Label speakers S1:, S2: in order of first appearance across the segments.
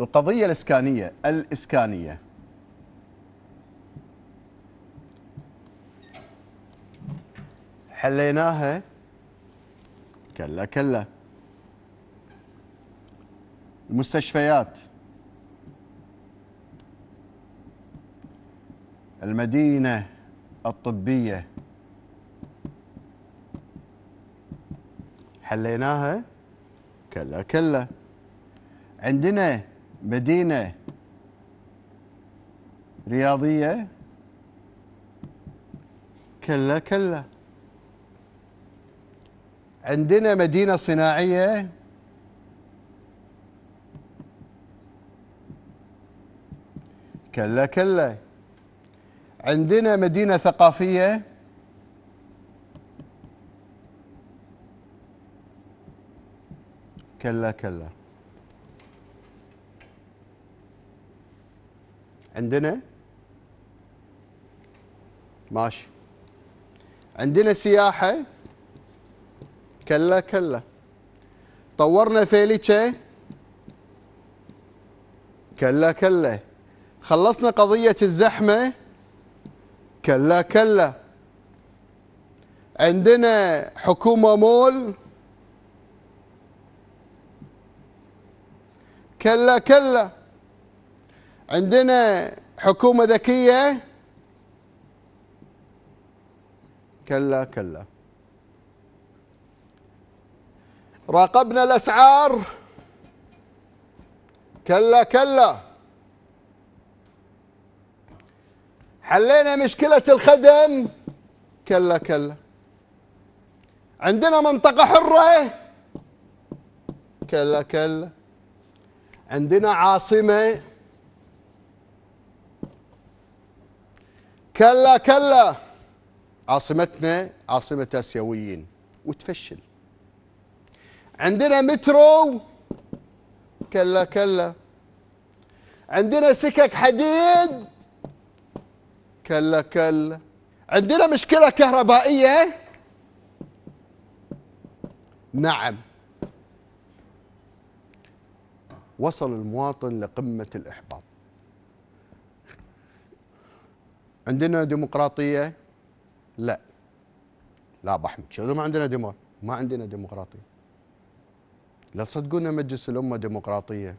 S1: القضية الإسكانية الإسكانية حليناها كلا كلا المستشفيات المدينة الطبية حليناها كلا كلا عندنا مدينة رياضية كلا كلا عندنا مدينة صناعية كلا كلا عندنا مدينة ثقافية كلا كلا عندنا ماشي عندنا سياحة كلا كلا طورنا ثيليكة كلا كلا خلصنا قضية الزحمة كلا كلا عندنا حكومة مول كلا كلا عندنا حكومة ذكية كلا كلا راقبنا الأسعار كلا كلا حلينا مشكلة الخدم كلا كلا عندنا منطقة حرة كلا كلا عندنا عاصمة كلا كلا عاصمتنا عاصمة آسيويين وتفشل عندنا مترو كلا كلا عندنا سكك حديد كلا كلا عندنا مشكلة كهربائية نعم وصل المواطن لقمة الإحباط عندنا ديمقراطيه لا لا ابو احمد شنو ما عندنا ديمور ما عندنا ديمقراطيه لا تصدقون مجلس الامه ديمقراطيه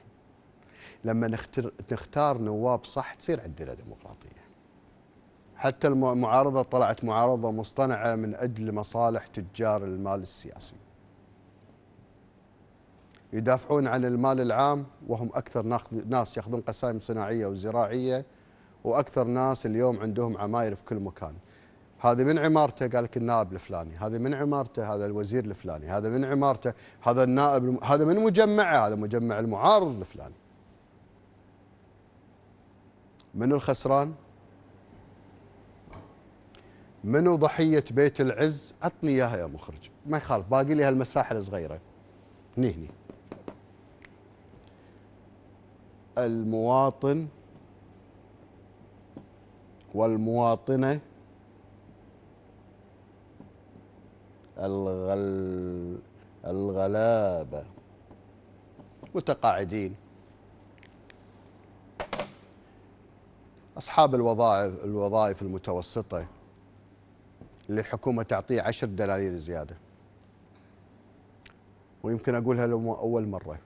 S1: لما نختار نختار نواب صح تصير عندنا ديمقراطيه حتى المعارضه طلعت معارضه مصطنعه من اجل مصالح تجار المال السياسي يدافعون عن المال العام وهم اكثر ناس ياخذون قسائم صناعيه وزراعيه واكثر ناس اليوم عندهم عماير في كل مكان هذا من عمارته قال لك النائب الفلاني هذا من عمارته هذا الوزير الفلاني هذا من عمارته هذا النائب الم... هذا من مجمعه هذا مجمع المعارض الفلاني من الخسران منو ضحية بيت العز عطني إياها يا مخرج ما يخالف باقي لي هالمساحة الصغيرة هني هني المواطن والمواطنة الغل الغلابة متقاعدين أصحاب الوظائف الوظائف المتوسطة اللي الحكومة تعطيه عشر دنانير زيادة ويمكن أقولها لو أول مرة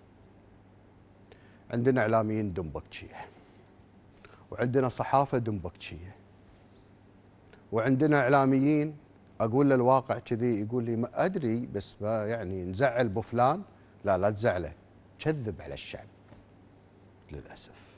S1: عندنا إعلاميين دنبكتشية وعندنا صحافة دنبكتشية وعندنا اعلاميين اقول له الواقع كذي يقول لي ما ادري بس ما يعني نزعل بفلان لا لا تزعله كذب على الشعب للاسف